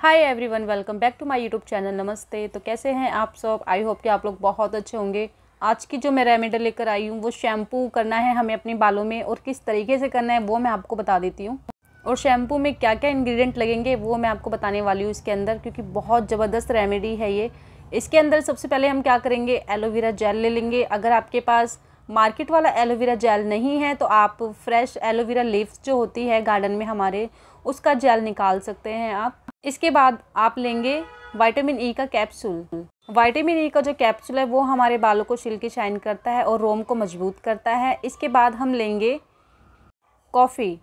hi everyone welcome back to my YouTube channel नमस्ते तो कैसे हैं आप सब आई होप कि आप लोग बहुत अच्छे होंगे आज की जो मैं रेमेडी लेकर आई हूँ वो शैम्पू करना है हमें अपने बालों में और किस तरीके से करना है वो मैं आपको बता देती हूँ और शैम्पू में क्या क्या इंग्रेडिएंट लगेंगे वो मैं आपको बताने वाली हूँ इसके अंदर क्योंकि बहुत ज़बरदस्त रेमेडी है ये इसके अंदर सबसे पहले हम क्या करेंगे एलोवेरा जेल ले लेंगे अगर आपके पास मार्केट वाला एलोवेरा जेल नहीं है तो आप फ्रेश एलोवेरा लीव्स जो होती है गार्डन में हमारे उसका जेल निकाल सकते हैं आप इसके बाद आप लेंगे वाइटामिन ई e का कैप्सूल वाइटामिन ई e का जो कैप्सूल है वो हमारे बालों को सिल्की शाइन करता है और रोम को मजबूत करता है इसके बाद हम लेंगे कॉफ़ी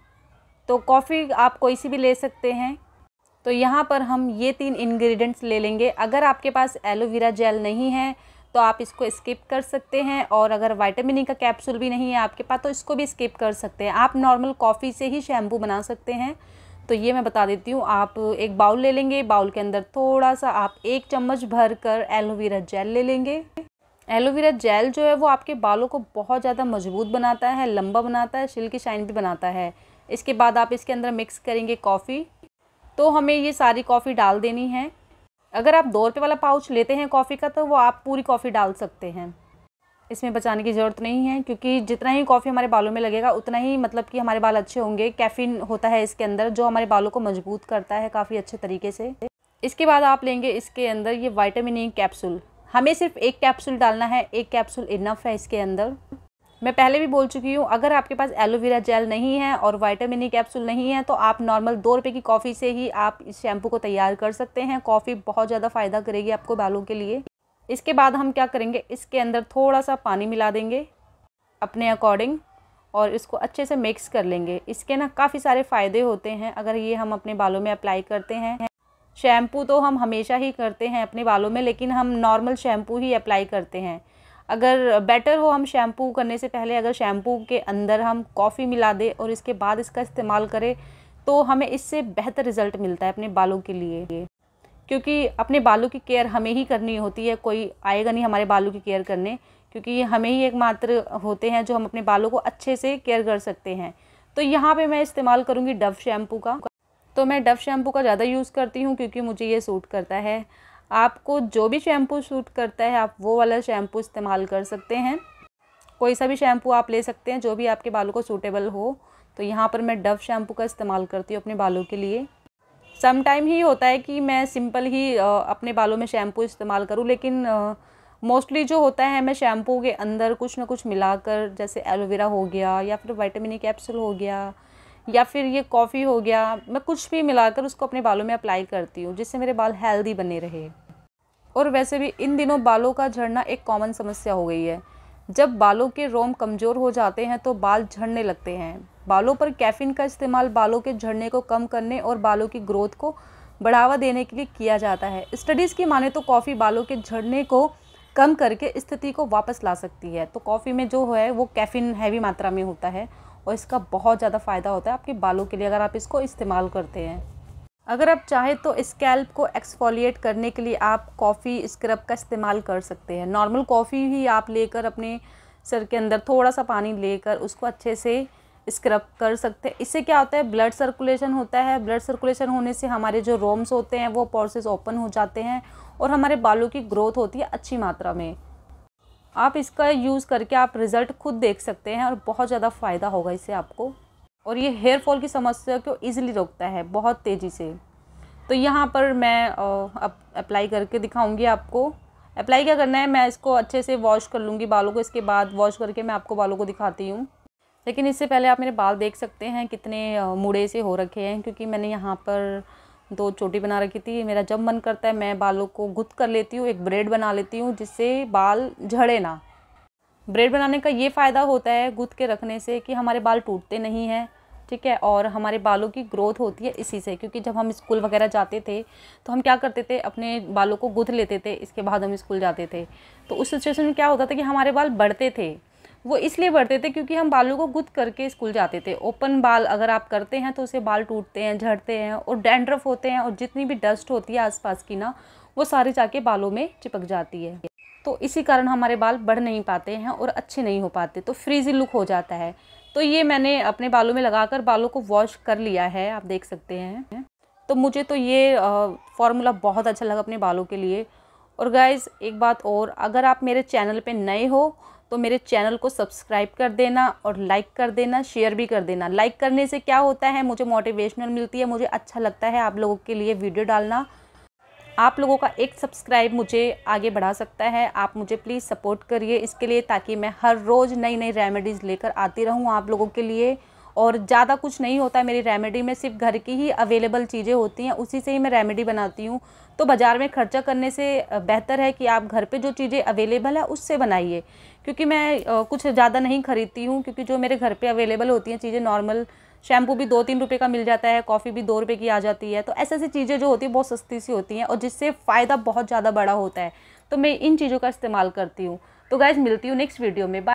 तो कॉफ़ी आप कोई सी भी ले सकते हैं तो यहाँ पर हम ये तीन इंग्रेडिएंट्स ले लेंगे अगर आपके पास एलोवेरा जेल नहीं है तो आप इसको स्किप कर सकते हैं और अगर वाइटामिन ई e का कैप्सूल भी नहीं है आपके पास तो इसको भी स्किप कर सकते हैं आप नॉर्मल कॉफ़ी से ही शैम्पू बना सकते हैं तो ये मैं बता देती हूँ आप एक बाउल ले लेंगे बाउल के अंदर थोड़ा सा आप एक चम्मच भर कर एलोवेरा जेल ले लेंगे एलोवेरा जेल जो है वो आपके बालों को बहुत ज़्यादा मजबूत बनाता है लंबा बनाता है सिल्की शाइन भी बनाता है इसके बाद आप इसके अंदर मिक्स करेंगे कॉफ़ी तो हमें ये सारी कॉफ़ी डाल देनी है अगर आप दो रुपये वाला पाउच लेते हैं कॉफ़ी का तो वो आप पूरी कॉफ़ी डाल सकते हैं इसमें बचाने की ज़रूरत नहीं है क्योंकि जितना ही कॉफ़ी हमारे बालों में लगेगा उतना ही मतलब कि हमारे बाल अच्छे होंगे कैफ़ीन होता है इसके अंदर जो हमारे बालों को मजबूत करता है काफ़ी अच्छे तरीके से इसके बाद आप लेंगे इसके अंदर ये वाइटामिन ई कैप्सूल हमें सिर्फ एक कैप्सूल डालना है एक कैप्सूल इनफ है इसके अंदर मैं पहले भी बोल चुकी हूँ अगर आपके पास एलोवेरा जेल नहीं है और वाइटामिन ई कैप्सूल नहीं है तो आप नॉर्मल दो रुपये की कॉफ़ी से ही आप इस शैम्पू को तैयार कर सकते हैं कॉफ़ी बहुत ज़्यादा फ़ायदा करेगी आपको बालों के लिए इसके बाद हम क्या करेंगे इसके अंदर थोड़ा सा पानी मिला देंगे अपने अकॉर्डिंग और इसको अच्छे से मिक्स कर लेंगे इसके ना काफ़ी सारे फ़ायदे होते हैं अगर ये हम अपने बालों में अप्लाई करते हैं शैम्पू तो हम हमेशा ही करते हैं अपने बालों में लेकिन हम नॉर्मल शैम्पू ही अप्लाई करते हैं अगर बेटर हो हम शैम्पू करने से पहले अगर शैम्पू के अंदर हम कॉफ़ी मिला दें और इसके बाद इसका इस्तेमाल करें तो हमें इससे बेहतर रिज़ल्ट मिलता है अपने बालों के लिए क्योंकि अपने बालों की केयर हमें ही करनी होती है कोई आएगा नहीं हमारे बालों की केयर करने क्योंकि हमें ही एकमात्र होते हैं जो हम अपने बालों को अच्छे से केयर कर सकते हैं तो यहाँ पे मैं इस्तेमाल करूँगी डव शैम्पू का तो मैं डव शैम्पू का ज़्यादा यूज़ करती हूँ क्योंकि मुझे ये सूट करता है आपको जो भी शैम्पू सूट करता है आप वो वाला शैम्पू इस्तेमाल कर सकते हैं कोई सा भी शैम्पू आप ले सकते हैं जो भी आपके बालों को सूटेबल हो तो यहाँ पर मैं डव शैम्पू का इस्तेमाल करती हूँ अपने बालों के लिए सम टाइम ही होता है कि मैं सिंपल ही अपने बालों में शैम्पू इस्तेमाल करूँ लेकिन मोस्टली जो होता है मैं शैम्पू के अंदर कुछ ना कुछ मिलाकर जैसे एलोवेरा हो गया या फिर वाइटामिन ई कैप्सूल हो गया या फिर ये कॉफ़ी हो गया मैं कुछ भी मिलाकर उसको अपने बालों में अप्लाई करती हूँ जिससे मेरे बाल हेल्दी बने रहे और वैसे भी इन दिनों बालों का झड़ना एक कॉमन समस्या हो गई है जब बालों के रोम कमज़ोर हो जाते हैं तो बाल झड़ने लगते हैं बालों पर कैफिन का इस्तेमाल बालों के झड़ने को कम करने और बालों की ग्रोथ को बढ़ावा देने के लिए किया जाता है स्टडीज़ की माने तो कॉफ़ी बालों के झड़ने को कम करके स्थिति को वापस ला सकती है तो कॉफ़ी में जो है वो कैफिन हैवी मात्रा में होता है और इसका बहुत ज़्यादा फ़ायदा होता है आपके बालों के लिए अगर आप इसको इस्तेमाल करते हैं अगर आप चाहें तो स्कैल्प को एक्सफोलिएट करने के लिए आप कॉफ़ी स्क्रब का इस्तेमाल कर सकते हैं नॉर्मल कॉफ़ी ही आप लेकर अपने सर के अंदर थोड़ा सा पानी लेकर उसको अच्छे से स्क्रब कर सकते हैं इससे क्या होता है ब्लड सर्कुलेशन होता है ब्लड सर्कुलेशन होने से हमारे जो रोम्स होते हैं वो पोर्सेस ओपन हो जाते हैं और हमारे बालों की ग्रोथ होती है अच्छी मात्रा में आप इसका यूज़ करके आप रिज़ल्ट खुद देख सकते हैं और बहुत ज़्यादा फ़ायदा होगा इससे आपको और ये हेयर फॉल की समस्या को ईजिली रोकता है बहुत तेज़ी से तो यहाँ पर मैं अप्लाई करके दिखाऊंगी आपको अप्लाई क्या करना है मैं इसको अच्छे से वॉश कर लूँगी बालों को इसके बाद वॉश करके मैं आपको बालों को दिखाती हूँ लेकिन इससे पहले आप मेरे बाल देख सकते हैं कितने मुड़े से हो रखे हैं क्योंकि मैंने यहाँ पर दो चोटी बना रखी थी मेरा जब मन करता है मैं बालों को गुद कर लेती हूँ एक ब्रेड बना लेती हूँ जिससे बाल झड़े ना ब्रेड बनाने का ये फ़ायदा होता है गुद के रखने से कि हमारे बाल टूटते नहीं हैं ठीक है और हमारे बालों की ग्रोथ होती है इसी से क्योंकि जब हम स्कूल वगैरह जाते थे तो हम क्या करते थे अपने बालों को गुथ लेते थे इसके बाद हम स्कूल जाते थे तो उस सिचुएशन में क्या होता था कि हमारे बाल बढ़ते थे वो इसलिए बढ़ते थे क्योंकि हम बालों को गुद करके स्कूल जाते थे ओपन बाल अगर आप करते हैं तो उसे बाल टूटते हैं झड़ते हैं और डैंड्रफ होते हैं और जितनी भी डस्ट होती है आसपास की ना वो सारे जाके बालों में चिपक जाती है तो इसी कारण हमारे बाल बढ़ नहीं पाते हैं और अच्छे नहीं हो पाते तो फ्रीजी लुक हो जाता है तो ये मैंने अपने बालों में लगाकर बालों को वॉश कर लिया है आप देख सकते हैं तो मुझे तो ये फॉर्मूला बहुत अच्छा लगा अपने बालों के लिए और गाइज़ एक बात और अगर आप मेरे चैनल पे नए हो तो मेरे चैनल को सब्सक्राइब कर देना और लाइक कर देना शेयर भी कर देना लाइक करने से क्या होता है मुझे मोटिवेशनल मिलती है मुझे अच्छा लगता है आप लोगों के लिए वीडियो डालना आप लोगों का एक सब्सक्राइब मुझे आगे बढ़ा सकता है आप मुझे प्लीज़ सपोर्ट करिए इसके लिए ताकि मैं हर रोज़ नई नई रेमेडीज़ लेकर आती रहूँ आप लोगों के लिए और ज़्यादा कुछ नहीं होता है मेरी रेमेडी में सिर्फ घर की ही अवेलेबल चीज़ें होती हैं उसी से ही मैं रेमेडी बनाती हूँ तो बाज़ार में खर्चा करने से बेहतर है कि आप घर पे जो चीज़ें अवेलेबल है उससे बनाइए क्योंकि मैं कुछ ज़्यादा नहीं खरीदती हूँ क्योंकि जो मेरे घर पे अवेलेबल होती हैं चीज़ें नॉर्मल शैम्पू भी दो तीन रुपये का मिल जाता है कॉफ़ी भी दो रुपये की आ जाती है तो ऐसी ऐसी चीज़ें जो होती हैं बहुत सस्ती सी होती हैं और जिससे फ़ायदा बहुत ज़्यादा बड़ा होता है तो मैं इन चीज़ों का इस्तेमाल करती हूँ तो गाइज़ मिलती हूँ नेक्स्ट वीडियो में बाय